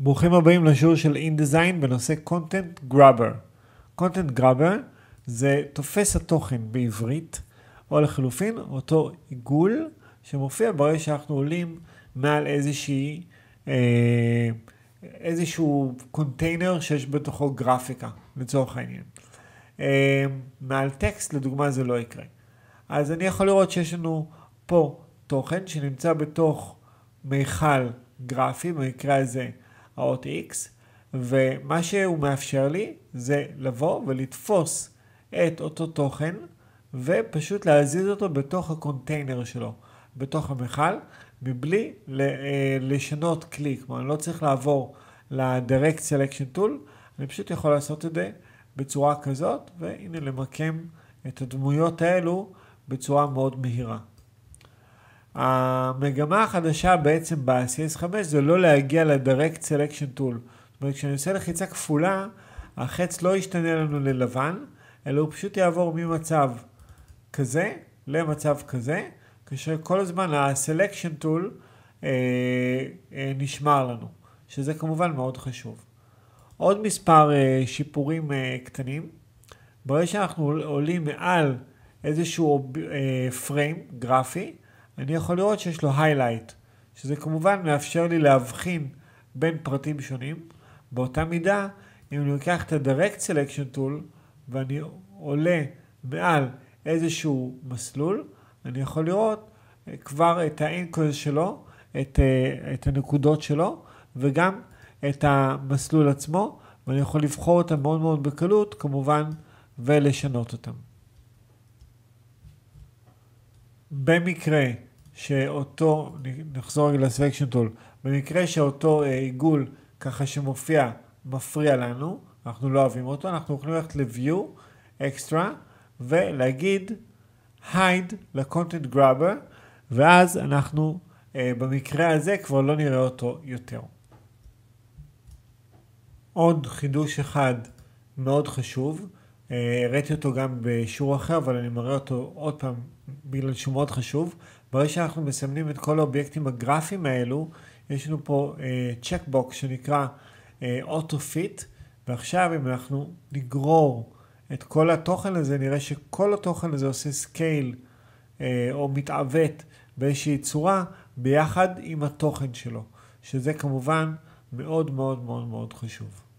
ברוכים הבאים לשיעור של אינדזיין בנושא קונטנט גראבר. קונטנט גראבר זה תופס התוכן בעברית, או לחלופין אותו עיגול שמופיע ברגע שאנחנו עולים מעל איזושהי, אה, איזשהו קונטיינר שיש בתוכו גרפיקה, לצורך העניין. אה, מעל טקסט, לדוגמה, זה לא יקרה. אז אני יכול לראות שיש לנו פה תוכן שנמצא בתוך מיכל גרפי, במקרה הזה האות X, ומה שהוא מאפשר לי זה לבוא ולתפוס את אותו תוכן ופשוט להזיז אותו בתוך הקונטיינר שלו, בתוך המכל, מבלי אה, לשנות כלי, כלומר אני לא צריך לעבור ל-direct selection tool, אני פשוט יכול לעשות את זה בצורה כזאת, והנה למקם את הדמויות האלו בצורה מאוד מהירה. המגמה החדשה בעצם ב-CS5 זה לא להגיע ל-Direct Selection Tool. זאת אומרת, כשאני עושה לחיצה כפולה, החץ לא ישתנה לנו ללבן, אלא הוא פשוט יעבור ממצב כזה למצב כזה, כאשר כל הזמן ה-Selection Tool אה, אה, נשמר לנו, שזה כמובן מאוד חשוב. עוד מספר אה, שיפורים אה, קטנים, ברגע שאנחנו עולים מעל איזשהו אה, פריים גרפי, אני יכול לראות שיש לו highlight, שזה כמובן מאפשר לי להבחין בין פרטים שונים. באותה מידה, אם אני לוקח את ה-direct selection tool ואני עולה מעל איזשהו מסלול, אני יכול לראות אה, כבר את האינקוז שלו, את, אה, את הנקודות שלו, וגם את המסלול עצמו, ואני יכול לבחור אותם מאוד מאוד בקלות, כמובן, ולשנות אותם. במקרה שאותו, נחזור רגע לסלקשן טול, במקרה שאותו אה, עיגול ככה שמופיע מפריע לנו, אנחנו לא אוהבים אותו, אנחנו יכולים ללכת ל-view, extra, ולהגיד hide ל-content grabber, ואז אנחנו אה, במקרה הזה כבר לא נראה אותו יותר. עוד חידוש אחד מאוד חשוב, אה, הראיתי אותו גם בשיעור אחר, אבל אני מראה אותו עוד פעם, בגלל שהוא מאוד חשוב. ברגע שאנחנו מסמנים את כל האובייקטים הגרפיים האלו, יש לנו פה צ'קבוקס אה, uh, שנקרא אוטופיט, אה, uh, ועכשיו אם אנחנו נגרור את כל התוכן הזה, נראה שכל התוכן הזה עושה סקייל uh, או מתעוות באיזושהי צורה ביחד עם התוכן שלו, שזה כמובן מאוד מאוד מאוד מאוד חשוב.